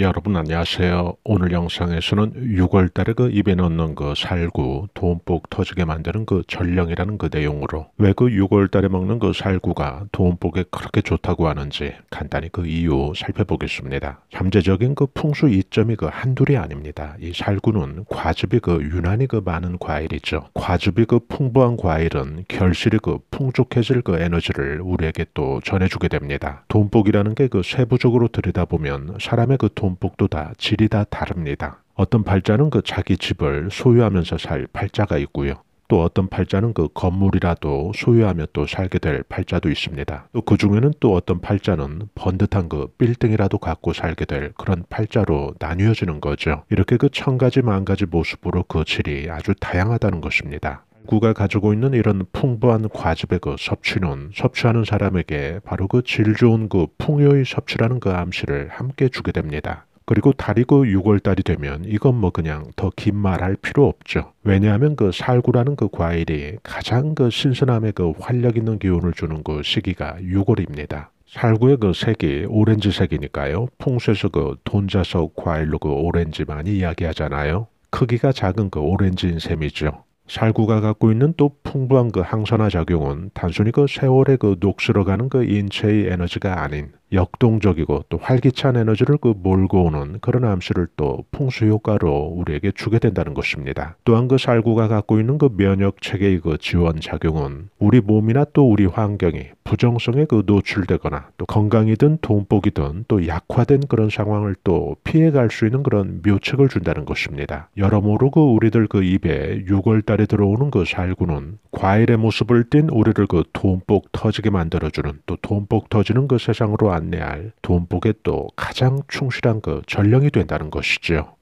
여러분 안녕하세요. 오늘 영상에서는 6월달에 그 입에 넣는 그 살구 돈복 터지게 만드는 그 전령이라는 그 내용으로 왜 그 6월달에 먹는 그 살구가 돈복에 그렇게 좋다고 하는지 간단히 그 이유 살펴보겠습니다. 잠재적인 그 풍수 이점이 그 한둘이 아닙니다. 이 살구는 과즙이 그 유난히 그 많은 과일이죠. 과즙이 그 풍부한 과일은 결실이 그 풍족해질 그 에너지를 우리에게 또 전해주게 됩니다. 돈복이라는 게 그 세부적으로 들여다보면 사람의 그 돈, 문법도 다 질이 다 다릅니다. 어떤 팔자는 그 자기 집을 소유하면서 살 팔자가 있고요. 또 어떤 팔자는 그 건물이라도 소유하며 또 살게 될 팔자도 있습니다. 또 그 중에는 또 어떤 팔자는 번듯한 그 빌딩이라도 갖고 살게 될 그런 팔자로 나뉘어지는 거죠. 이렇게 그 천 가지 만 가지 모습으로 그 질이 아주 다양하다는 것입니다. 욕구가 가지고 있는 이런 풍부한 과즙의 그 섭취는 섭취하는 사람에게 바로 그 질 좋은 그 풍요의 섭취라는 그 암시를 함께 주게 됩니다. 그리고 다리고 6월달이 그 되면 이건 뭐 그냥 더 긴말할 필요 없죠. 왜냐하면 그 살구라는 그 과일이 가장 그 신선함의 그 활력 있는 기운을 주는 그 시기가 6월입니다. 살구의 그 색이 오렌지색이니까요. 풍수에서 그 돈자석 과일로 그 오렌지 많이 이야기하잖아요. 크기가 작은 그 오렌지인 셈이죠. 살구가 갖고 있는 또 풍부한 그 항산화 작용은 단순히 그 세월의 그 녹슬어가는 그 인체의 에너지가 아닌 역동적이고 또 활기찬 에너지를 그 몰고 오는 그런 암시를 또 풍수 효과로 우리에게 주게 된다는 것입니다. 또한 그 살구가 갖고 있는 그 면역 체계의 그 지원 작용은 우리 몸이나 또 우리 환경이 부정성에 그 노출되거나 또 건강이든 돈복이든 또 약화된 그런 상황을 또 피해갈 수 있는 그런 묘책을 준다는 것입니다. 여러모로 그 우리들 그 입에 6월 달에 들어오는 그 살구는 과일의 모습을 띤 우리를 그 돈복 터지게 만들어주는 또 돈복 터지는 그 세상으로 안내할 돈복의 또 가장 충실한 그 전령이 된다는 것이지요.